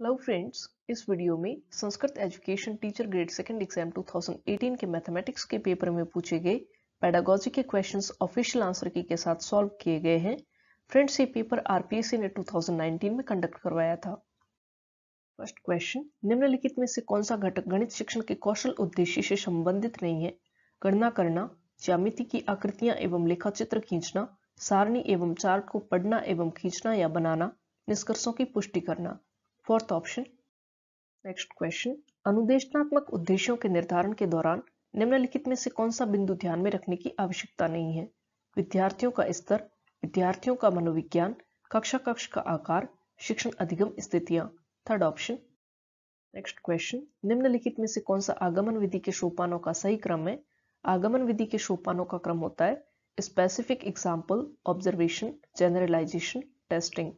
hello friends इस video में Sanskrit education teacher grade second exam 2018 के मैथमेटिक्स के पेपर में पूछे गए पैडागोजी के क्वेश्चंस ऑफिशियल आंसर की के साथ सॉल्व किए गए हैं फ्रेंड्स ये पेपर आरपीएससी ने 2019 में कंडक्ट करवाया था फर्स्ट क्वेश्चन निम्नलिखित में से कौन सा घटक गणित शिक्षण के कौशल उद्देश्य से संबंधित नहीं है गणना करना ज्यामिति की आकृतियां एवं लेखा चित्र खींचना सारणी एवं चार्ट को पढ़ना एवं खींचना या बनाना निष्कर्षों की पुष्टि करना फोर्थ ऑप्शन नेक्स्ट क्वेश्चन अनुदेशनात्मक उद्देश्यों के निर्धारण के दौरान निम्नलिखित में से कौन सा बिंदु ध्यान में रखने की आवश्यकता नहीं है विद्यार्थियों का स्तर विद्यार्थियों का मनोविज्ञान कक्षा कक्ष का आकार शिक्षण अधिगम स्थितियां थर्ड ऑप्शन नेक्स्ट क्वेश्चन निम्नलिखित में से कौन सा आगमन विधि के सोपानों का सही क्रम है आगमन विधि के सोपानों का क्रम होता है specific example observation generalisation testing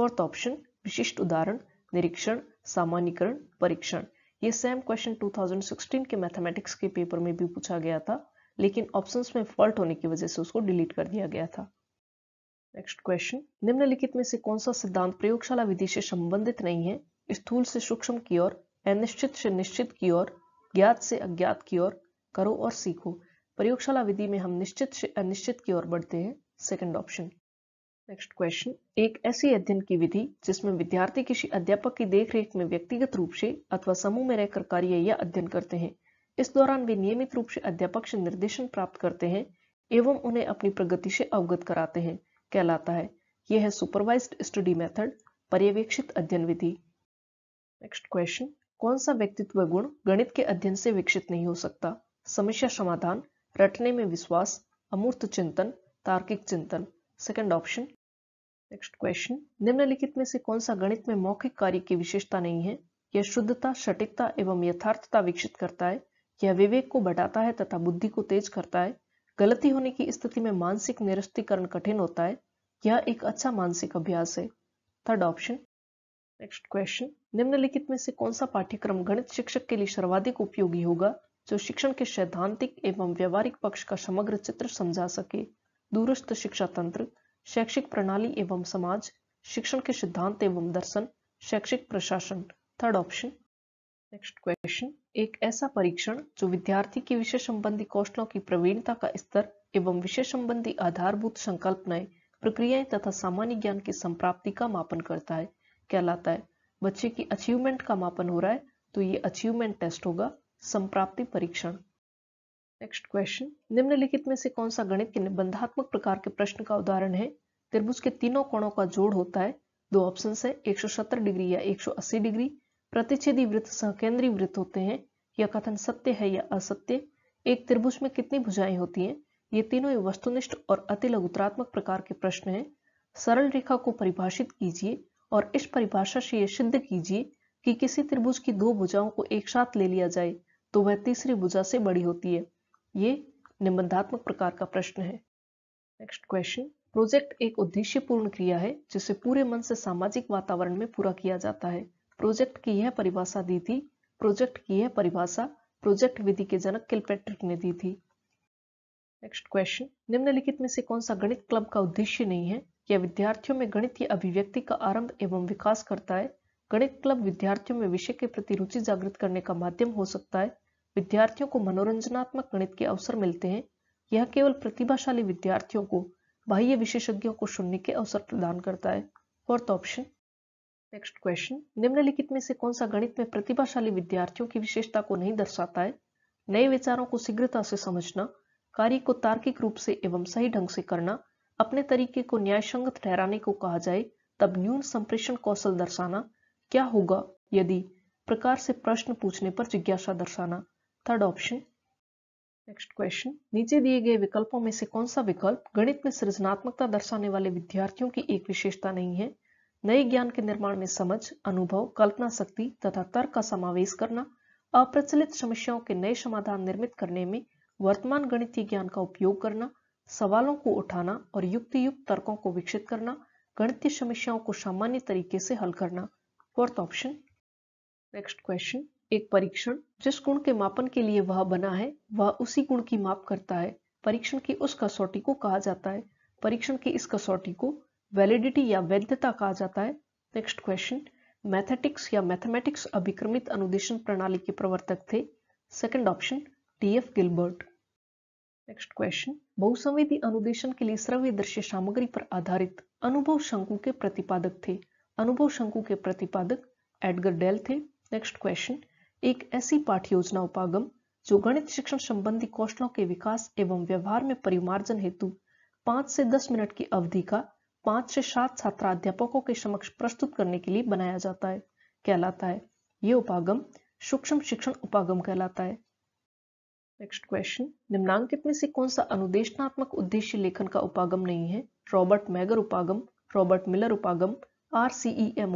fourth option विशिष्ट उदाहरण निरीक्षण सामान्यकरण परीक्षण ये सेम क्वेश्चन 2016 के मैथमेटिक्स के पेपर में भी पूछा गया था लेकिन ऑप्शंस में फॉल्ट होने की वजह से उसको डिलीट कर दिया गया था नेक्स्ट क्वेश्चन निम्नलिखित में से कौन सा सिद्धांत प्रयोगशाला विधि से संबंधित नहीं है स्थूल से सूक्ष्म की ओर अनिश्चित से निश्चित की ओर ज्ञात से अज्ञात की ओर करो और सीखो प्रयोगशाला विधि में हम निश्चित से अनिश्चित की ओर बढ़ते हैं सेकेंड ऑप्शन नेक्स्ट क्वेश्चन एक ऐसी अध्ययन की विधि जिसमें विद्यार्थी किसी अध्यापक की देखरेख में व्यक्तिगत रूप से अथवा समूह में रहकर कार्य या अध्ययन करते हैं इस दौरान वे नियमित रूप से अध्यापक से निर्देशन प्राप्त करते हैं एवं उन्हें अपनी प्रगति से अवगत कराते हैं कहलाता है यह है सुपरवाइज स्टडी मेथड पर्यवेक्षित अध्ययन विधि नेक्स्ट क्वेश्चन कौन सा व्यक्तित्व गुण गणित के अध्ययन से विकसित नहीं हो सकता समस्या समाधान रटने में विश्वास अमूर्त चिंतन तार्किक चिंतन सेकेंड ऑप्शन नेक्स्ट क्वेश्चन निम्नलिखित में से कौन सा गणित में मौखिक कार्य की विशेषता नहीं है यह शुद्धता सटीकता एवं यथार्थता विकसित करता है यह विवेक को बढ़ाता है तथा बुद्धि को तेज करता है गलती होने की स्थिति में मानसिक निरस्तीकरण कठिन होता है यह एक अच्छा मानसिक अभ्यास है थर्ड ऑप्शन नेक्स्ट क्वेश्चन निम्नलिखित में से कौन सा पाठ्यक्रम गणित शिक्षक के लिए सर्वाधिक उपयोगी होगा जो शिक्षण के सैद्धांतिक एवं व्यवहारिक पक्ष का समग्र चित्र समझा सके दूरस्थ शिक्षा तंत्र शैक्षिक प्रणाली एवं समाज शिक्षण के सिद्धांत एवं दर्शन शैक्षिक प्रशासन थर्ड ऑप्शन नेक्स्ट क्वेश्चन एक ऐसा परीक्षण जो विद्यार्थी की विषय संबंधी कौशलों की प्रवीणता का स्तर एवं विषय संबंधी आधारभूत संकल्पनाएं प्रक्रियाएं तथा सामान्य ज्ञान की संप्राप्ति का मापन करता है कहलाता है बच्चे की अचीवमेंट का मापन हो रहा है तो ये अचीवमेंट टेस्ट होगा संप्राप्ति परीक्षण नेक्स्ट क्वेश्चन निम्नलिखित में से कौन सा गणित के निबंधात्मक प्रकार के प्रश्न का उदाहरण है त्रिभुज के तीनों कोणों का जोड़ होता है दो ऑप्शन है 170 डिग्री या 180 डिग्री प्रतिच्छेदी वृत्त संकेंद्रीय वृत्त होते हैं यह कथन सत्य है या असत्य एक त्रिभुज में कितनी भुजाएं होती हैं ये तीनों वस्तुनिष्ठ और अति लघुतरात्मक प्रकार के प्रश्न हैं सरल रेखा को परिभाषित कीजिए और इस परिभाषा से यह सिद्ध कीजिए कि किसी त्रिभुज की दो भुजाओं को एक साथ ले लिया जाए तो वह तीसरी भुजा से बड़ी होती है ये निबंधात्मक प्रकार का प्रश्न है नेक्स्ट क्वेश्चन प्रोजेक्ट एक उद्देश्यपूर्ण क्रिया है जिसे पूरे मन से सामाजिक वातावरण में पूरा किया जाता है प्रोजेक्ट की यह परिभाषा दी थी प्रोजेक्ट की यह परिभाषा प्रोजेक्ट विधि के जनक किलपैट्रिक ने दी थी नेक्स्ट क्वेश्चन निम्नलिखित में से कौन सा गणित क्लब का उद्देश्य नहीं है यह विद्यार्थियों में गणितीय अभिव्यक्ति का आरंभ एवं विकास करता है गणित क्लब विद्यार्थियों में विषय के प्रति रुचि जागृत करने का माध्यम हो सकता है विद्यार्थियों को मनोरंजनात्मक गणित के अवसर मिलते हैं यह केवल प्रतिभाशाली विद्यार्थियों को बाह्य विशेषज्ञों को सुनने के अवसर प्रदान करता है फोर्थ ऑप्शन नेक्स्ट क्वेश्चन निम्नलिखित में से कौन सा गणित में प्रतिभाशाली विद्यार्थियों की विशेषता को नहीं दर्शाता है नए विचारों को शीघ्रता से समझना कार्य को तार्किक रूप से एवं सही ढंग से करना अपने तरीके को न्यायसंगत ठहराने को कहा जाए तब न्यून संप्रेषण कौशल दर्शाना क्या होगा यदि प्रकार से प्रश्न पूछने पर जिज्ञासा दर्शाना थर्ड ऑप्शन नेक्स्ट क्वेश्चन नीचे दिए गए विकल्पों में से कौन सा विकल्प गणित में सृजनात्मकता दर्शाने वाले विद्यार्थियों की एक विशेषता नहीं है नए ज्ञान के निर्माण में समझ अनुभव कल्पना शक्ति तथा तर्क का समावेश करना अप्रचलित समस्याओं के नए समाधान निर्मित करने में वर्तमान गणितीय ज्ञान का उपयोग करना सवालों को उठाना और युक्ति युक्त तर्कों को विकसित करना गणितीय समस्याओं को सामान्य तरीके से हल करना फोर्थ ऑप्शन नेक्स्ट क्वेश्चन एक परीक्षण जिस गुण के मापन के लिए वह बना है वह उसी गुण की माप करता है परीक्षण की उस कसौटी को कहा जाता है परीक्षण की इस कसौटी को वैलिडिटी या वैधता कहा जाता है नेक्स्ट क्वेश्चन मैथेटिक्स या मैथमेटिक्स अभिक्रमित अनुदेशन प्रणाली के प्रवर्तक थे second option T F Gilbert next question बहुसंवेदी अनुदेशन के लिए श्रव्य दृश्य सामग्री पर आधारित अनुभव शंकु के प्रतिपादक थे अनुभव शंकु के प्रतिपादक एडगर डेल थे नेक्स्ट क्वेश्चन एक ऐसी पाठ योजना उपागम जो गणित शिक्षण संबंधी कौशलों के विकास एवं व्यवहार में परिमार्जन हेतु पांच से दस मिनट की अवधि का पांच से सात छात्राध्यापकों के समक्ष प्रस्तुत करने के लिए बनाया जाता है कहलाता है ये उपागम सूक्ष्म शिक्षण उपागम कहलाता है नेक्स्ट क्वेश्चन निम्नांकित में से कौन सा अनुदेशनात्मक उद्देश्य लेखन का उपागम नहीं है रॉबर्ट मैगर उपागम रॉबर्ट मिलर उपागम आर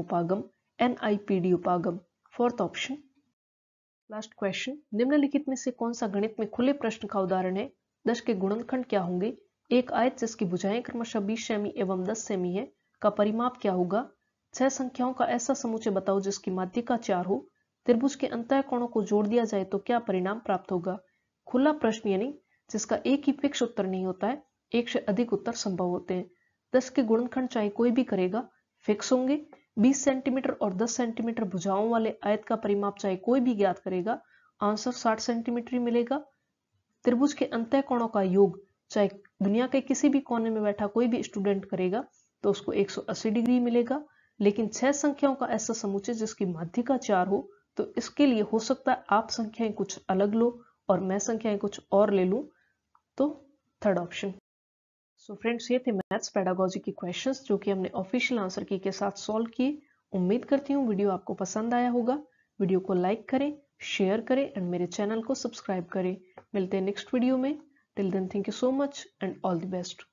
उपागम एन उपागम फोर्थ ऑप्शन लास्ट क्वेश्चन निम्नलिखित में से कौन सा गणित में खुले प्रश्न का उदाहरण है दस के गुणनखंड क्या होंगे एक आयत जिसकी भुजाएं क्रमशः बीस सेमी एवं दस सेमी है का परिमाप क्या होगा छह संख्याओं का ऐसा समुचय बताओ जिसकी माध्यिका चार हो त्रिभुज के अंत कोणों को जोड़ दिया जाए तो क्या परिणाम प्राप्त होगा खुला प्रश्न यानी जिसका एक ही फिक्स उत्तर नहीं होता है एक से अधिक उत्तर संभव होते हैं दस के गुणनखंड चाहे कोई भी करेगा फिक्स होंगे 20 सेंटीमीटर और 10 सेंटीमीटर भुजाओं वाले आयत का परिमाप चाहे कोई भी ज्ञात करेगा आंसर 60 सेंटीमीटर मिलेगा त्रिभुज के अंत कोणों का योग चाहे दुनिया के किसी भी कोने में बैठा कोई भी स्टूडेंट करेगा तो उसको 180 डिग्री मिलेगा लेकिन छह संख्याओं का ऐसा समुचे जिसकी का चार हो तो इसके लिए हो सकता है आप संख्याएं कुछ अलग लो और मैं संख्याएं कुछ और ले लू तो third option so so friends ये थे मैथ्स पैडागोजी के क्वेश्चंस जो कि हमने ऑफिशियल आंसर की के साथ सॉल्व किए उम्मीद करती हूँ वीडियो आपको पसंद आया होगा वीडियो को लाइक करें शेयर करें एंड मेरे चैनल को सब्सक्राइब करें मिलते हैं नेक्स्ट वीडियो में till then thank you so much and all the best